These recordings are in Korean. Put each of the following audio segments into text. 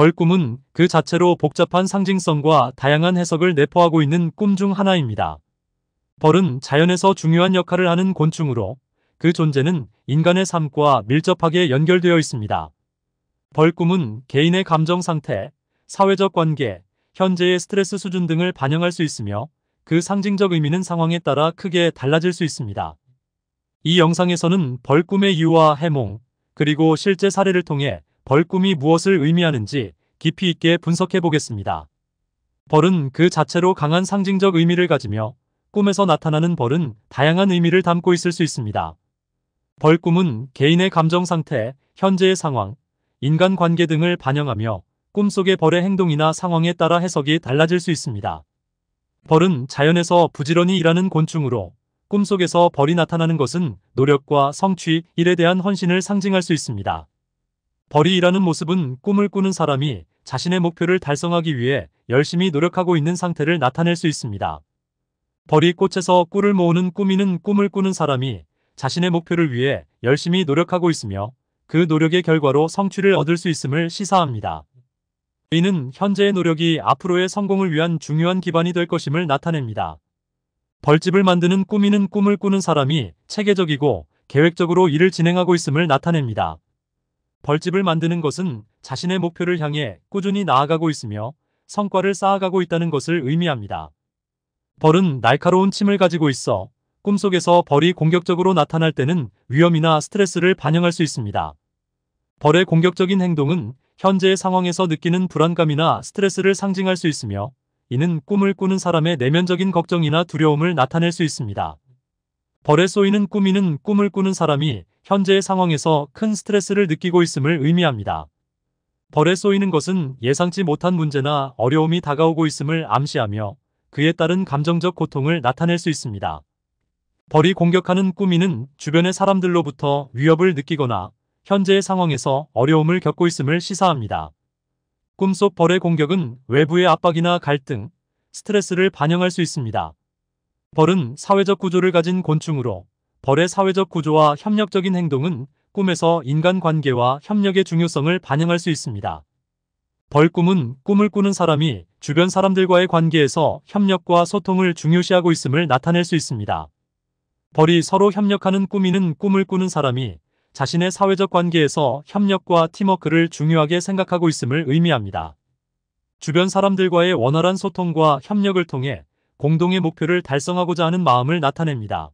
벌꿈은 그 자체로 복잡한 상징성과 다양한 해석을 내포하고 있는 꿈 중 하나입니다. 벌은 자연에서 중요한 역할을 하는 곤충으로 그 존재는 인간의 삶과 밀접하게 연결되어 있습니다. 벌꿈은 개인의 감정 상태, 사회적 관계, 현재의 스트레스 수준 등을 반영할 수 있으며 그 상징적 의미는 상황에 따라 크게 달라질 수 있습니다. 이 영상에서는 벌꿈의 이유와 해몽, 그리고 실제 사례를 통해 벌꿈이 무엇을 의미하는지 깊이 있게 분석해 보겠습니다. 벌은 그 자체로 강한 상징적 의미를 가지며 꿈에서 나타나는 벌은 다양한 의미를 담고 있을 수 있습니다. 벌꿈은 개인의 감정 상태, 현재의 상황, 인간 관계 등을 반영하며 꿈속의 벌의 행동이나 상황에 따라 해석이 달라질 수 있습니다. 벌은 자연에서 부지런히 일하는 곤충으로 꿈속에서 벌이 나타나는 것은 노력과 성취, 일에 대한 헌신을 상징할 수 있습니다. 벌이 라는 모습은 꿈을 꾸는 사람이 자신의 목표를 달성하기 위해 열심히 노력하고 있는 상태를 나타낼 수 있습니다. 벌이 꽃에서 꿀을 모으는 꾸미는 꿈을 꾸는 사람이 자신의 목표를 위해 열심히 노력하고 있으며 그 노력의 결과로 성취를 얻을 수 있음을 시사합니다. 이는 현재의 노력이 앞으로의 성공을 위한 중요한 기반이 될 것임을 나타냅니다. 벌집을 만드는 꾸미는 꿈을 꾸는 사람이 체계적이고 계획적으로 일을 진행하고 있음을 나타냅니다. 벌집을 만드는 것은 자신의 목표를 향해 꾸준히 나아가고 있으며 성과를 쌓아가고 있다는 것을 의미합니다. 벌은 날카로운 침을 가지고 있어 꿈속에서 벌이 공격적으로 나타날 때는 위험이나 스트레스를 반영할 수 있습니다. 벌의 공격적인 행동은 현재의 상황에서 느끼는 불안감이나 스트레스를 상징할 수 있으며 이는 꿈을 꾸는 사람의 내면적인 걱정이나 두려움을 나타낼 수 있습니다. 벌에 쏘이는 꾸미는 꿈을 꾸는 사람이 현재의 상황에서 큰 스트레스를 느끼고 있음을 의미합니다. 벌에 쏘이는 것은 예상치 못한 문제나 어려움이 다가오고 있음을 암시하며 그에 따른 감정적 고통을 나타낼 수 있습니다. 벌이 공격하는 꾸미는 주변의 사람들로부터 위협을 느끼거나 현재의 상황에서 어려움을 겪고 있음을 시사합니다. 꿈속 벌의 공격은 외부의 압박이나 갈등, 스트레스를 반영할 수 있습니다. 벌은 사회적 구조를 가진 곤충으로 벌의 사회적 구조와 협력적인 행동은 꿈에서 인간관계와 협력의 중요성을 반영할 수 있습니다. 벌꿈은 꿈을 꾸는 사람이 주변 사람들과의 관계에서 협력과 소통을 중요시하고 있음을 나타낼 수 있습니다. 벌이 서로 협력하는 꿈이는 꿈을 꾸는 사람이 자신의 사회적 관계에서 협력과 팀워크를 중요하게 생각하고 있음을 의미합니다. 주변 사람들과의 원활한 소통과 협력을 통해 공동의 목표를 달성하고자 하는 마음을 나타냅니다.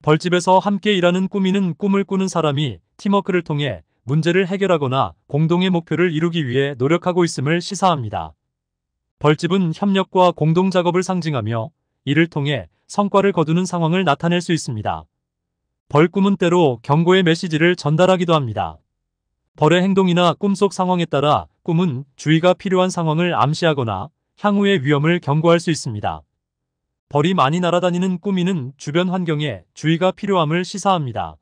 벌집에서 함께 일하는 꾸미는 꿈을 꾸는 사람이 팀워크를 통해 문제를 해결하거나 공동의 목표를 이루기 위해 노력하고 있음을 시사합니다. 벌집은 협력과 공동작업을 상징하며 이를 통해 성과를 거두는 상황을 나타낼 수 있습니다. 벌꿈은 때로 경고의 메시지를 전달하기도 합니다. 벌의 행동이나 꿈속 상황에 따라 꿈은 주의가 필요한 상황을 암시하거나 향후의 위험을 경고할 수 있습니다. 벌이 많이 날아다니는 꾸미는 주변 환경에 주의가 필요함을 시사합니다.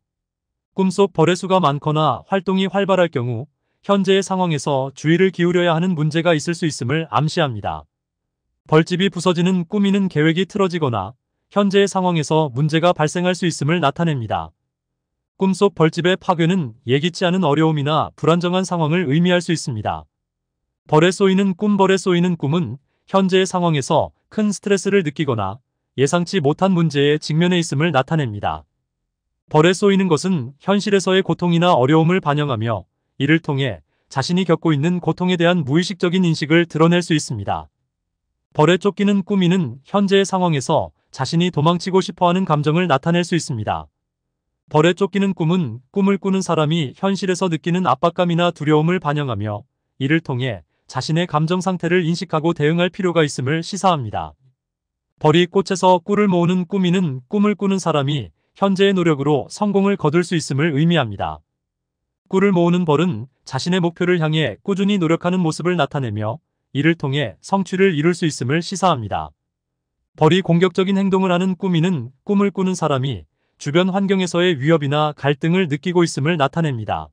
꿈속 벌의 수가 많거나 활동이 활발할 경우 현재의 상황에서 주의를 기울여야 하는 문제가 있을 수 있음을 암시합니다. 벌집이 부서지는 꾸미는 계획이 틀어지거나 현재의 상황에서 문제가 발생할 수 있음을 나타냅니다. 꿈속 벌집의 파괴는 예기치 않은 어려움이나 불안정한 상황을 의미할 수 있습니다. 벌에 쏘이는 꿈, 벌에 쏘이는 꿈은 현재의 상황에서 큰 스트레스를 느끼거나 예상치 못한 문제에 직면해 있음을 나타냅니다. 벌에 쏘이는 것은 현실에서의 고통이나 어려움을 반영하며 이를 통해 자신이 겪고 있는 고통에 대한 무의식적인 인식을 드러낼 수 있습니다. 벌에 쫓기는 꾸미는 현재의 상황에서 자신이 도망치고 싶어하는 감정을 나타낼 수 있습니다. 벌에 쫓기는 꿈은 꿈을 꾸는 사람이 현실에서 느끼는 압박감이나 두려움을 반영하며 이를 통해 자신의 감정 상태를 인식하고 대응할 필요가 있음을 시사합니다. 벌이 꽃에서 꿀을 모으는 꾸미는 꿈을 꾸는 사람이 현재의 노력으로 성공을 거둘 수 있음을 의미합니다. 꿀을 모으는 벌은 자신의 목표를 향해 꾸준히 노력하는 모습을 나타내며 이를 통해 성취를 이룰 수 있음을 시사합니다. 벌이 공격적인 행동을 하는 꾸미는 꿈을 꾸는 사람이 주변 환경에서의 위협이나 갈등을 느끼고 있음을 나타냅니다.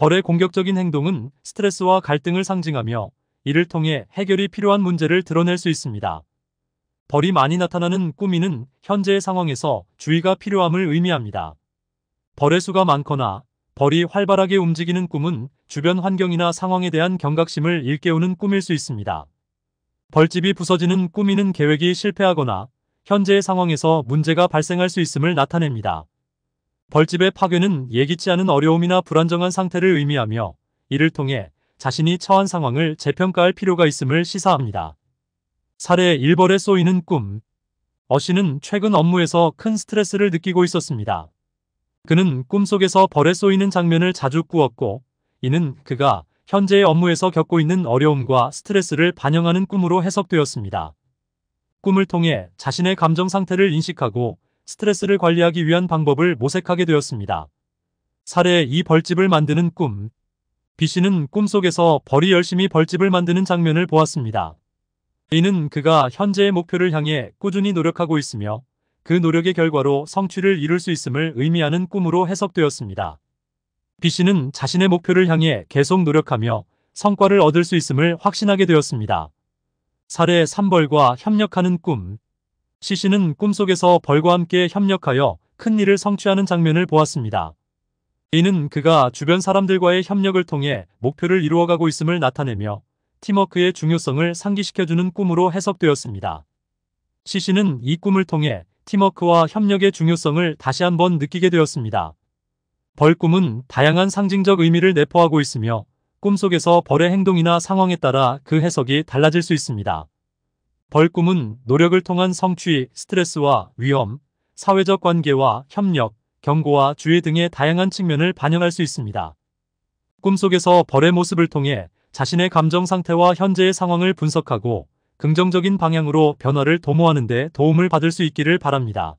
벌의 공격적인 행동은 스트레스와 갈등을 상징하며 이를 통해 해결이 필요한 문제를 드러낼 수 있습니다. 벌이 많이 나타나는 꾸미는 현재의 상황에서 주의가 필요함을 의미합니다. 벌의 수가 많거나 벌이 활발하게 움직이는 꿈은 주변 환경이나 상황에 대한 경각심을 일깨우는 꿈일 수 있습니다. 벌집이 부서지는 꾸미는 계획이 실패하거나 현재의 상황에서 문제가 발생할 수 있음을 나타냅니다. 벌집의 파괴는 예기치 않은 어려움이나 불안정한 상태를 의미하며 이를 통해 자신이 처한 상황을 재평가할 필요가 있음을 시사합니다. 사례 1벌에 쏘이는 꿈어 씨는 최근 업무에서 큰 스트레스를 느끼고 있었습니다. 그는 꿈속에서 벌에 쏘이는 장면을 자주 꾸었고 이는 그가 현재의 업무에서 겪고 있는 어려움과 스트레스를 반영하는 꿈으로 해석되었습니다. 꿈을 통해 자신의 감정 상태를 인식하고 스트레스를 관리하기 위한 방법을 모색하게 되었습니다. 사례 2 벌집을 만드는 꿈 B씨는 꿈속에서 벌이 열심히 벌집을 만드는 장면을 보았습니다. A는 그가 현재의 목표를 향해 꾸준히 노력하고 있으며 그 노력의 결과로 성취를 이룰 수 있음을 의미하는 꿈으로 해석되었습니다. B씨는 자신의 목표를 향해 계속 노력하며 성과를 얻을 수 있음을 확신하게 되었습니다. 사례 3벌과 협력하는 꿈 시신은 꿈속에서 벌과 함께 협력하여 큰 일을 성취하는 장면을 보았습니다. 이는 그가 주변 사람들과의 협력을 통해 목표를 이루어가고 있음을 나타내며 팀워크의 중요성을 상기시켜주는 꿈으로 해석되었습니다. 시신은 이 꿈을 통해 팀워크와 협력의 중요성을 다시 한번 느끼게 되었습니다. 벌 꿈은 다양한 상징적 의미를 내포하고 있으며 꿈속에서 벌의 행동이나 상황에 따라 그 해석이 달라질 수 있습니다. 벌꿈은 노력을 통한 성취, 스트레스와 위험, 사회적 관계와 협력, 경고와 주의 등의 다양한 측면을 반영할 수 있습니다. 꿈속에서 벌의 모습을 통해 자신의 감정 상태와 현재의 상황을 분석하고 긍정적인 방향으로 변화를 도모하는 데 도움을 받을 수 있기를 바랍니다.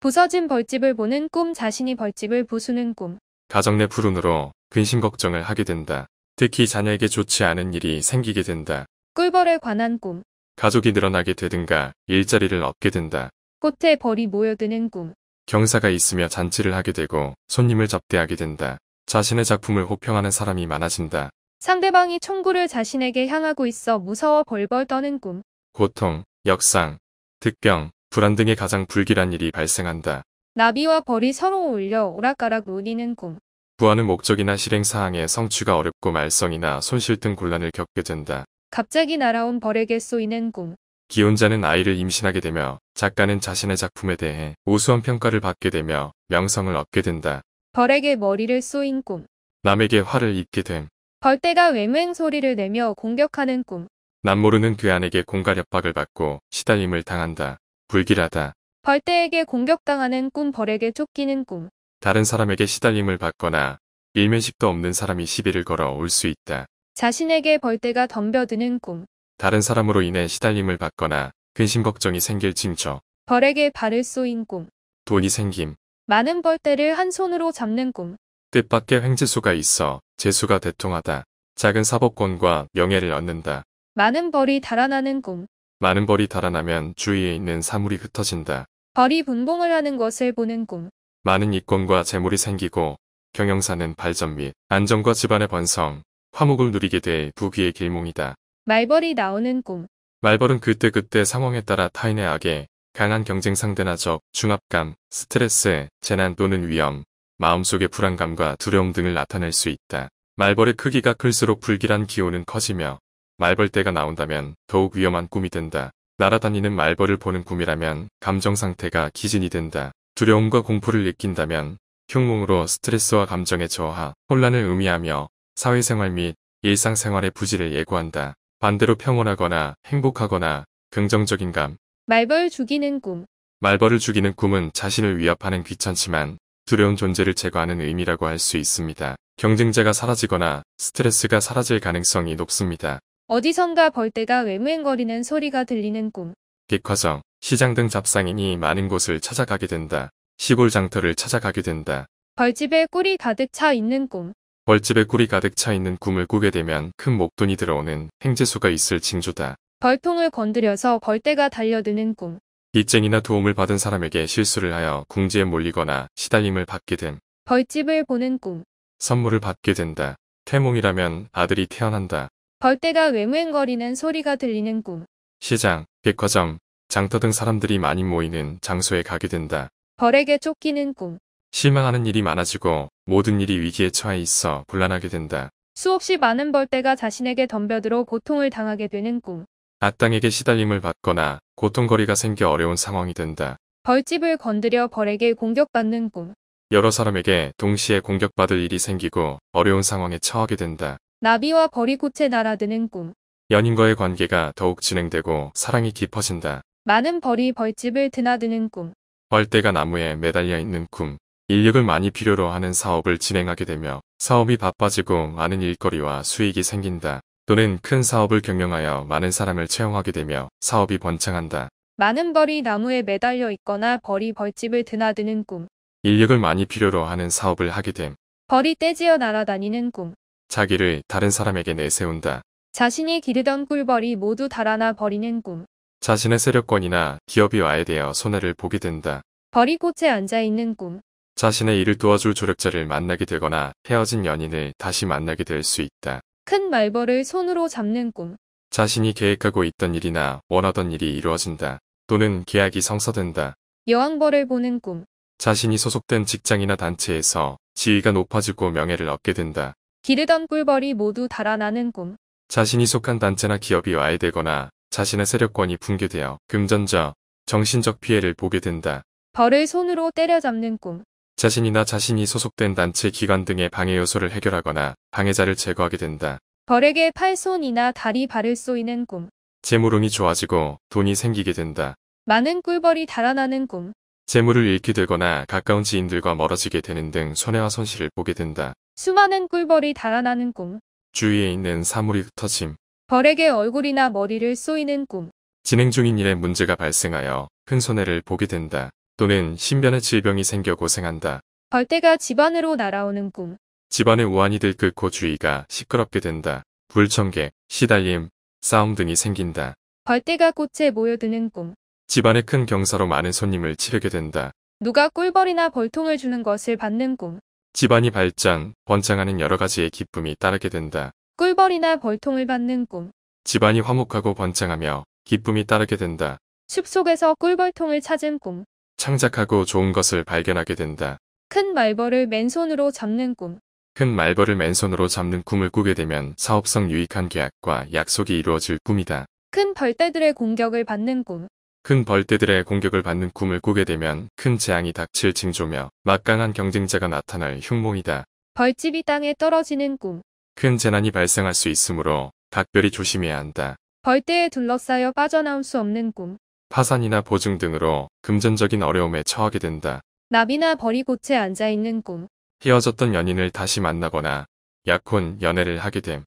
부서진 벌집을 보는 꿈 자신이 벌집을 부수는 꿈 가정 내 불운으로 근심 걱정을 하게 된다. 특히 자녀에게 좋지 않은 일이 생기게 된다. 꿀벌에 관한 꿈 가족이 늘어나게 되든가 일자리를 얻게 된다. 꽃에 벌이 모여드는 꿈. 경사가 있으며 잔치를 하게 되고 손님을 접대하게 된다. 자신의 작품을 호평하는 사람이 많아진다. 상대방이 총구를 자신에게 향하고 있어 무서워 벌벌 떠는 꿈. 고통, 역상, 득병, 불안 등의 가장 불길한 일이 발생한다. 나비와 벌이 서로 울려 오락가락 논리는 꿈. 구하는 목적이나 실행 사항에 성취가 어렵고 말썽이나 손실 등 곤란을 겪게 된다. 갑자기 날아온 벌에게 쏘이는 꿈. 기혼자는 아이를 임신하게 되며 작가는 자신의 작품에 대해 우수한 평가를 받게 되며 명성을 얻게 된다. 벌에게 머리를 쏘인 꿈. 남에게 화를 입게 됨. 벌떼가 웽웽 소리를 내며 공격하는 꿈. 남모르는 괴한에게 공갈 협박을 받고 시달림을 당한다. 불길하다. 벌떼에게 공격당하는 꿈 벌에게 쫓기는 꿈. 다른 사람에게 시달림을 받거나 일면식도 없는 사람이 시비를 걸어 올 수 있다. 자신에게 벌떼가 덤벼드는 꿈. 다른 사람으로 인해 시달림을 받거나 근심 걱정이 생길 징조. 벌에게 발을 쏘인 꿈. 돈이 생김. 많은 벌떼를 한 손으로 잡는 꿈. 뜻밖의 횡재수가 있어 재수가 대통하다. 작은 사법권과 명예를 얻는다. 많은 벌이 달아나는 꿈. 많은 벌이 달아나면 주위에 있는 사물이 흩어진다. 벌이 분봉을 하는 것을 보는 꿈. 많은 이권과 재물이 생기고 경영사는 발전 및 안정과 집안의 번성, 화목을 누리게 돼 부귀의 길몽이다. 말벌이 나오는 꿈. 말벌은 그때그때 상황에 따라 타인의 악에 강한 경쟁 상대나 적, 중압감, 스트레스, 재난 또는 위험, 마음속의 불안감과 두려움 등을 나타낼 수 있다. 말벌의 크기가 클수록 불길한 기호는 커지며 말벌떼가 나온다면 더욱 위험한 꿈이 된다. 날아다니는 말벌을 보는 꿈이라면 감정 상태가 기진이 된다. 두려움과 공포를 느낀다면 흉몽으로 스트레스와 감정의 저하, 혼란을 의미하며 사회생활 및 일상생활의 부지를 예고한다. 반대로 평온하거나 행복하거나 긍정적인 감. 말벌 죽이는 꿈. 말벌을 죽이는 꿈은 자신을 위협하는 귀찮지만 두려운 존재를 제거하는 의미라고 할 수 있습니다. 경쟁자가 사라지거나 스트레스가 사라질 가능성이 높습니다. 어디선가 벌떼가 외무행거리는 소리가 들리는 꿈. 백화점, 시장 등 잡상인이 많은 곳을 찾아가게 된다. 시골 장터를 찾아가게 된다. 벌집에 꿀이 가득 차 있는 꿈. 벌집에 꿀이 가득 차 있는 꿈을 꾸게 되면 큰 목돈이 들어오는 행재수가 있을 징조다. 벌통을 건드려서 벌떼가 달려드는 꿈. 이쟁이나 도움을 받은 사람에게 실수를 하여 궁지에 몰리거나 시달림을 받게 됨. 벌집을 보는 꿈. 선물을 받게 된다. 태몽이라면 아들이 태어난다. 벌떼가 외무행거리는 소리가 들리는 꿈. 시장, 백화점, 장터 등 사람들이 많이 모이는 장소에 가게 된다. 벌에게 쫓기는 꿈. 실망하는 일이 많아지고 모든 일이 위기에 처해 있어 곤란하게 된다. 수없이 많은 벌떼가 자신에게 덤벼들어 고통을 당하게 되는 꿈. 악당에게 시달림을 받거나 고통거리가 생겨 어려운 상황이 된다. 벌집을 건드려 벌에게 공격받는 꿈. 여러 사람에게 동시에 공격받을 일이 생기고 어려운 상황에 처하게 된다. 나비와 벌이 꽃에 날아드는 꿈. 연인과의 관계가 더욱 진행되고 사랑이 깊어진다. 많은 벌이 벌집을 드나드는 꿈. 벌떼가 나무에 매달려 있는 꿈. 인력을 많이 필요로 하는 사업을 진행하게 되며 사업이 바빠지고 많은 일거리와 수익이 생긴다. 또는 큰 사업을 경영하여 많은 사람을 채용하게 되며 사업이 번창한다. 많은 벌이 나무에 매달려 있거나 벌이 벌집을 드나드는 꿈. 인력을 많이 필요로 하는 사업을 하게 됨. 벌이 떼지어 날아다니는 꿈. 자기를 다른 사람에게 내세운다. 자신이 기르던 꿀벌이 모두 달아나 버리는 꿈. 자신의 세력권이나 기업이 와해되어 손해를 보게 된다. 벌이 꽃에 앉아있는 꿈. 자신의 일을 도와줄 조력자를 만나게 되거나 헤어진 연인을 다시 만나게 될 수 있다. 큰 말벌을 손으로 잡는 꿈. 자신이 계획하고 있던 일이나 원하던 일이 이루어진다. 또는 계약이 성사된다. 여왕벌을 보는 꿈. 자신이 소속된 직장이나 단체에서 지위가 높아지고 명예를 얻게 된다. 기르던 꿀벌이 모두 달아나는 꿈. 자신이 속한 단체나 기업이 와해되거나 자신의 세력권이 붕괴되어 금전적, 정신적 피해를 보게 된다. 벌을 손으로 때려잡는 꿈. 자신이나 자신이 소속된 단체 기관 등의 방해 요소를 해결하거나 방해자를 제거하게 된다. 벌에게 팔손이나 다리 발을 쏘이는 꿈. 재물운이 좋아지고 돈이 생기게 된다. 많은 꿀벌이 달아나는 꿈. 재물을 잃게 되거나 가까운 지인들과 멀어지게 되는 등 손해와 손실을 보게 된다. 수많은 꿀벌이 달아나는 꿈. 주위에 있는 사물이 흩어짐. 벌에게 얼굴이나 머리를 쏘이는 꿈. 진행 중인 일에 문제가 발생하여 큰 손해를 보게 된다. 또는 신변의 질병이 생겨 고생한다. 벌떼가 집안으로 날아오는 꿈. 집안의 우환이 들끓고 그 주위가 시끄럽게 된다. 불청객, 시달림, 싸움 등이 생긴다. 벌떼가 꽃에 모여드는 꿈. 집안의 큰 경사로 많은 손님을 치르게 된다. 누가 꿀벌이나 벌통을 주는 것을 받는 꿈. 집안이 발전, 번창하는 여러 가지의 기쁨이 따르게 된다. 꿀벌이나 벌통을 받는 꿈. 집안이 화목하고 번창하며 기쁨이 따르게 된다. 숲속에서 꿀벌통을 찾은 꿈. 창작하고 좋은 것을 발견하게 된다. 큰 말벌을 맨손으로 잡는 꿈. 큰 말벌을 맨손으로 잡는 꿈을 꾸게 되면 사업성 유익한 계약과 약속이 이루어질 꿈이다. 큰 벌떼들의 공격을 받는 꿈. 큰 벌떼들의 공격을 받는 꿈을 꾸게 되면 큰 재앙이 닥칠 징조며 막강한 경쟁자가 나타날 흉몽이다. 벌집이 땅에 떨어지는 꿈. 큰 재난이 발생할 수 있으므로 각별히 조심해야 한다. 벌떼에 둘러싸여 빠져나올 수 없는 꿈. 파산이나 보증 등으로 금전적인 어려움에 처하게 된다. 나비나 버리고체 앉아있는 꿈. 헤어졌던 연인을 다시 만나거나 약혼, 연애를 하게 됨.